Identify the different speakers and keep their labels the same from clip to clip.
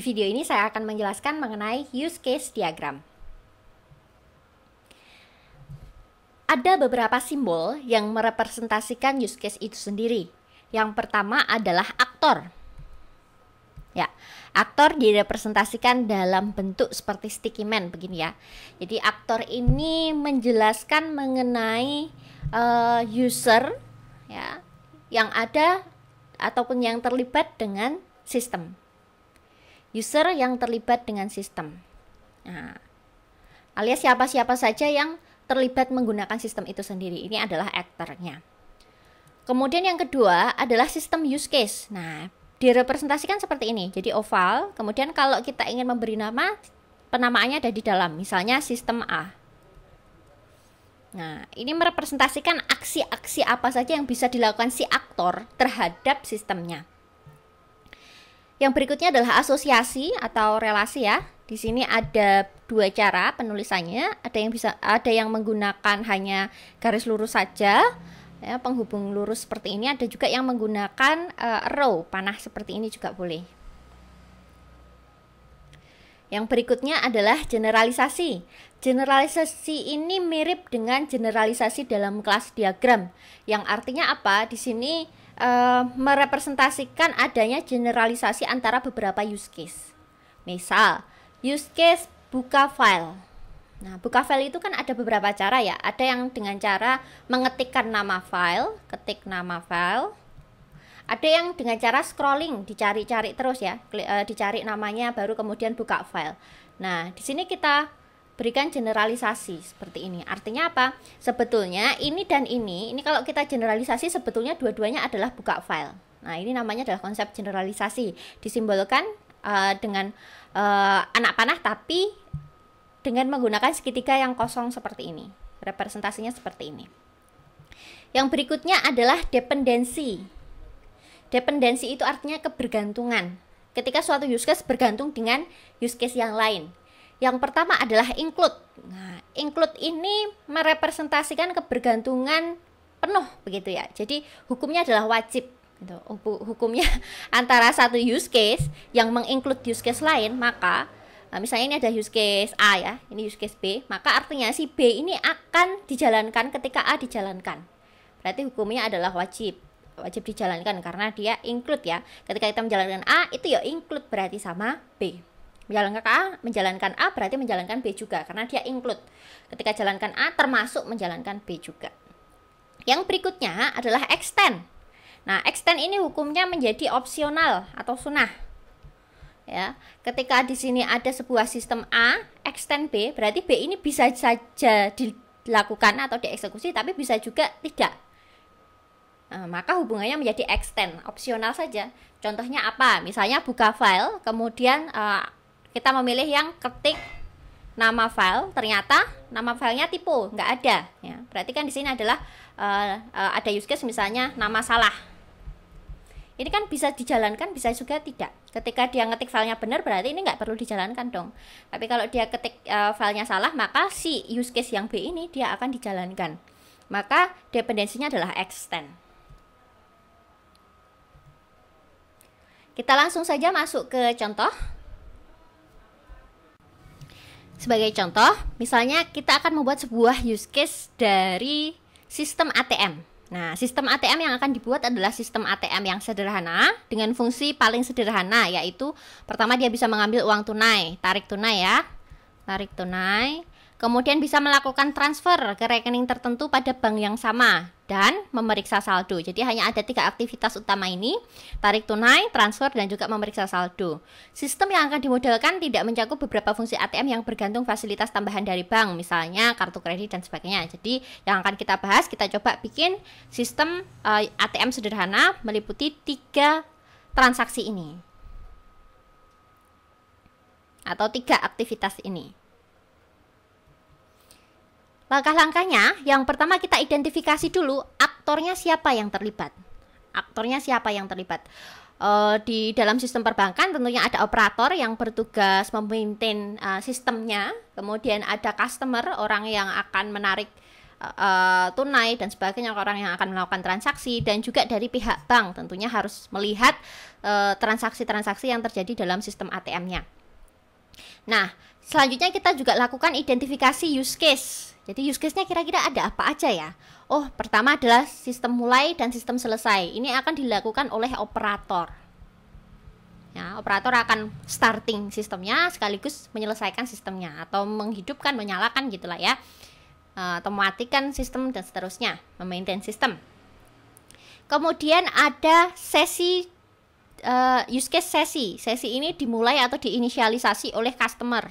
Speaker 1: Di video ini saya akan menjelaskan mengenai use case diagram. Ada beberapa simbol yang merepresentasikan use case itu sendiri. Yang pertama adalah aktor. Ya, aktor direpresentasikan dalam bentuk seperti sticky man begini ya. Jadi aktor ini menjelaskan mengenai uh, user ya yang ada ataupun yang terlibat dengan sistem user yang terlibat dengan sistem. Nah, alias siapa-siapa saja yang terlibat menggunakan sistem itu sendiri. Ini adalah aktornya. Kemudian yang kedua adalah sistem use case. Nah, direpresentasikan seperti ini. Jadi oval, kemudian kalau kita ingin memberi nama, penamaannya ada di dalam. Misalnya sistem A. Nah, ini merepresentasikan aksi-aksi apa saja yang bisa dilakukan si aktor terhadap sistemnya. Yang berikutnya adalah asosiasi atau relasi ya. Di sini ada dua cara penulisannya. Ada yang bisa ada yang menggunakan hanya garis lurus saja. Ya, penghubung lurus seperti ini ada juga yang menggunakan uh, row panah seperti ini juga boleh. Yang berikutnya adalah generalisasi. Generalisasi ini mirip dengan generalisasi dalam kelas diagram. Yang artinya apa? Di sini uh, merepresentasikan adanya generalisasi antara beberapa use case. Misal, use case buka file. Nah, buka file itu kan ada beberapa cara ya. Ada yang dengan cara mengetikkan nama file, ketik nama file. Ada yang dengan cara scrolling, dicari-cari terus ya, eh, dicari namanya baru kemudian buka file. Nah, di sini kita berikan generalisasi seperti ini. Artinya apa? Sebetulnya ini dan ini, ini kalau kita generalisasi sebetulnya dua-duanya adalah buka file. Nah, ini namanya adalah konsep generalisasi. Disimbolkan uh, dengan uh, anak panah tapi dengan menggunakan segitiga yang kosong seperti ini. Representasinya seperti ini. Yang berikutnya adalah dependensi. Dependensi itu artinya kebergantungan. Ketika suatu use case bergantung dengan use case yang lain yang pertama adalah include. Nah, include ini merepresentasikan kebergantungan penuh begitu ya. Jadi hukumnya adalah wajib gitu. Hukumnya antara satu use case yang menginclude use case lain, maka Nah, misalnya ini ada use case A ya, ini use case B, maka artinya si B ini akan dijalankan ketika A dijalankan. Berarti hukumnya adalah wajib wajib dijalankan karena dia include ya. Ketika kita menjalankan A itu ya include berarti sama B menjalankan A, menjalankan A berarti menjalankan B juga karena dia include. Ketika jalankan A termasuk menjalankan B juga. Yang berikutnya adalah extend. Nah, extend ini hukumnya menjadi opsional atau sunnah. Ya, ketika di sini ada sebuah sistem A, extend B, berarti B ini bisa saja dilakukan atau dieksekusi tapi bisa juga tidak. Nah, maka hubungannya menjadi extend, opsional saja. Contohnya apa? Misalnya buka file, kemudian uh, kita memilih yang ketik nama file ternyata nama filenya typo nggak ada ya berarti kan di sini adalah uh, uh, ada use case misalnya nama salah ini kan bisa dijalankan bisa juga tidak ketika dia ngetik filenya benar berarti ini nggak perlu dijalankan dong tapi kalau dia ketik uh, filenya salah maka si use case yang B ini dia akan dijalankan maka dependensinya adalah extend kita langsung saja masuk ke contoh sebagai contoh, misalnya kita akan membuat sebuah use case dari sistem ATM. Nah, sistem ATM yang akan dibuat adalah sistem ATM yang sederhana dengan fungsi paling sederhana yaitu pertama dia bisa mengambil uang tunai, tarik tunai ya. Tarik tunai kemudian bisa melakukan transfer ke rekening tertentu pada bank yang sama dan memeriksa saldo. Jadi hanya ada tiga aktivitas utama ini, tarik tunai, transfer, dan juga memeriksa saldo. Sistem yang akan dimodalkan tidak mencakup beberapa fungsi ATM yang bergantung fasilitas tambahan dari bank, misalnya kartu kredit dan sebagainya. Jadi yang akan kita bahas, kita coba bikin sistem eh, ATM sederhana meliputi tiga transaksi ini atau tiga aktivitas ini. Langkah-langkahnya, yang pertama kita identifikasi dulu aktornya siapa yang terlibat. Aktornya siapa yang terlibat. Uh, di dalam sistem perbankan tentunya ada operator yang bertugas memaintain uh, eh, sistemnya, kemudian ada customer orang yang akan menarik uh, tunai dan sebagainya orang yang akan melakukan transaksi dan juga dari pihak bank tentunya harus melihat transaksi-transaksi uh, transaksi -transaksi yang terjadi dalam sistem ATM-nya. Nah, Selanjutnya kita juga lakukan identifikasi use case. Jadi use case-nya kira-kira ada apa aja ya? Oh, pertama adalah sistem mulai dan sistem selesai. Ini akan dilakukan oleh operator. Ya, operator akan starting sistemnya sekaligus menyelesaikan sistemnya atau menghidupkan, menyalakan gitulah ya. E, atau mematikan sistem dan seterusnya, memaintain sistem. Kemudian ada sesi uh, use case sesi. Sesi ini dimulai atau diinisialisasi oleh customer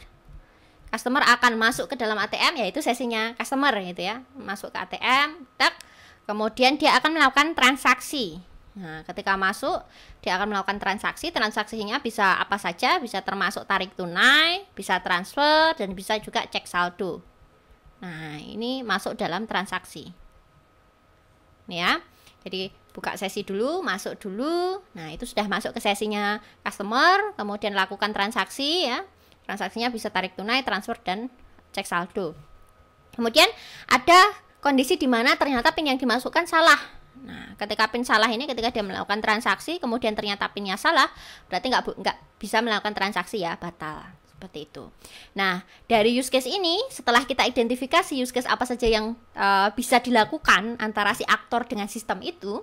Speaker 1: customer akan masuk ke dalam ATM yaitu sesinya customer gitu ya masuk ke ATM tak kemudian dia akan melakukan transaksi nah ketika masuk dia akan melakukan transaksi transaksinya bisa apa saja bisa termasuk tarik tunai bisa transfer dan bisa juga cek saldo nah ini masuk dalam transaksi ya jadi buka sesi dulu, masuk dulu. Nah, itu sudah masuk ke sesinya customer, kemudian lakukan transaksi ya. Transaksinya bisa tarik tunai, transfer, dan cek saldo. Kemudian ada kondisi di mana ternyata PIN yang dimasukkan salah. Nah, ketika PIN salah ini ketika dia melakukan transaksi, kemudian ternyata PINnya salah, berarti nggak nggak bisa melakukan transaksi ya, batal seperti itu. Nah, dari use case ini, setelah kita identifikasi use case apa saja yang uh, bisa dilakukan antara si aktor dengan sistem itu,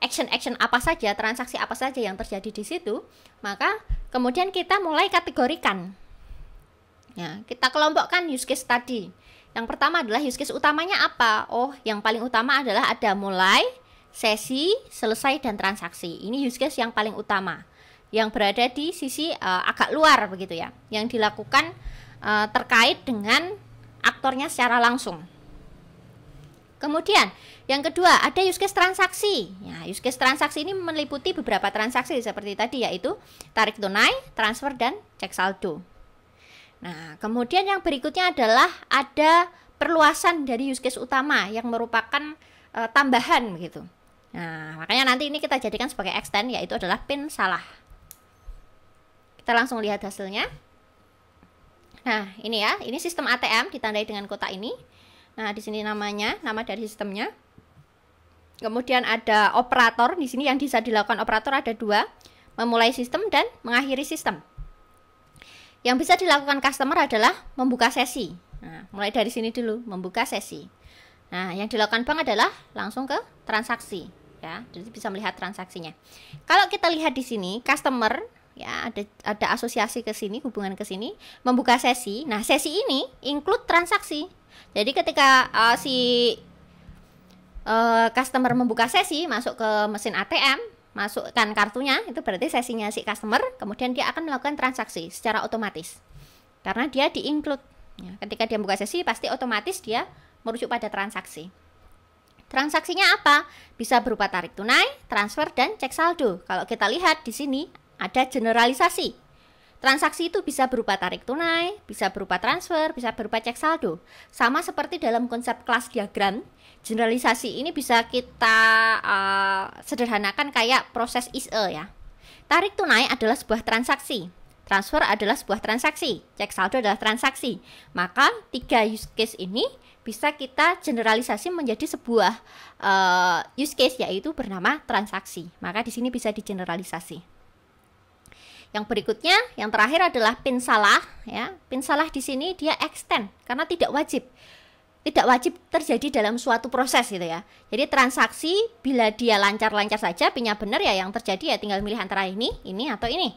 Speaker 1: action-action apa saja, transaksi apa saja yang terjadi di situ, maka Kemudian kita mulai kategorikan. Ya, kita kelompokkan use case tadi. Yang pertama adalah use case utamanya apa? Oh, yang paling utama adalah ada mulai, sesi, selesai dan transaksi. Ini use case yang paling utama. Yang berada di sisi uh, agak luar begitu ya. Yang dilakukan uh, terkait dengan aktornya secara langsung. Kemudian yang kedua, ada use case transaksi. Ya, use case transaksi ini meliputi beberapa transaksi seperti tadi yaitu tarik tunai, transfer dan cek saldo. Nah, kemudian yang berikutnya adalah ada perluasan dari use case utama yang merupakan e, tambahan begitu. Nah, makanya nanti ini kita jadikan sebagai extend yaitu adalah pin salah. Kita langsung lihat hasilnya. Nah, ini ya, ini sistem ATM ditandai dengan kotak ini. Nah, di sini namanya, nama dari sistemnya. Kemudian ada operator, di sini yang bisa dilakukan operator ada dua, memulai sistem dan mengakhiri sistem. Yang bisa dilakukan customer adalah membuka sesi. Nah, mulai dari sini dulu, membuka sesi. Nah, yang dilakukan bank adalah langsung ke transaksi, ya. Jadi bisa melihat transaksinya. Kalau kita lihat di sini, customer ya ada ada asosiasi ke sini, hubungan ke sini, membuka sesi. Nah, sesi ini include transaksi. Jadi ketika uh, si uh, customer membuka sesi masuk ke mesin ATM masukkan kartunya itu berarti sesinya si customer kemudian dia akan melakukan transaksi secara otomatis karena dia di-include ya, ketika dia membuka sesi pasti otomatis dia merujuk pada transaksi transaksinya apa bisa berupa tarik tunai transfer dan cek saldo kalau kita lihat di sini ada generalisasi Transaksi itu bisa berupa tarik tunai, bisa berupa transfer, bisa berupa cek saldo. Sama seperti dalam konsep kelas diagram, generalisasi ini bisa kita uh, sederhanakan kayak proses is a ya. Tarik tunai adalah sebuah transaksi, transfer adalah sebuah transaksi, cek saldo adalah transaksi. Maka tiga use case ini bisa kita generalisasi menjadi sebuah uh, use case yaitu bernama transaksi. Maka di sini bisa digeneralisasi. Yang berikutnya, yang terakhir adalah pin salah ya. Pin salah di sini dia extend karena tidak wajib. Tidak wajib terjadi dalam suatu proses gitu ya. Jadi transaksi bila dia lancar-lancar saja, pinnya benar ya yang terjadi ya tinggal milih antara ini, ini atau ini.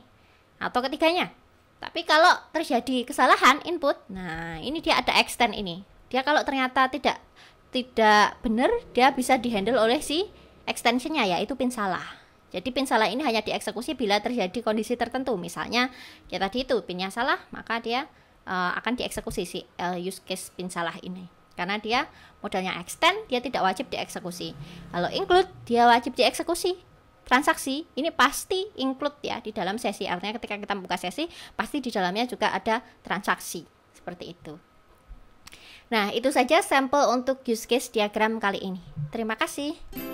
Speaker 1: Atau ketiganya. Tapi kalau terjadi kesalahan input, nah ini dia ada extend ini. Dia kalau ternyata tidak tidak benar, dia bisa dihandle oleh si extensionnya yaitu pin salah. Jadi pin salah ini hanya dieksekusi bila terjadi kondisi tertentu. Misalnya ya tadi itu pinnya salah, maka dia uh, akan dieksekusi si uh, use case pin salah ini. Karena dia modalnya extend, dia tidak wajib dieksekusi. Kalau include, dia wajib dieksekusi. Transaksi ini pasti include ya di dalam sesi. Artinya ketika kita buka sesi, pasti di dalamnya juga ada transaksi. Seperti itu. Nah, itu saja sampel untuk use case diagram kali ini. Terima kasih.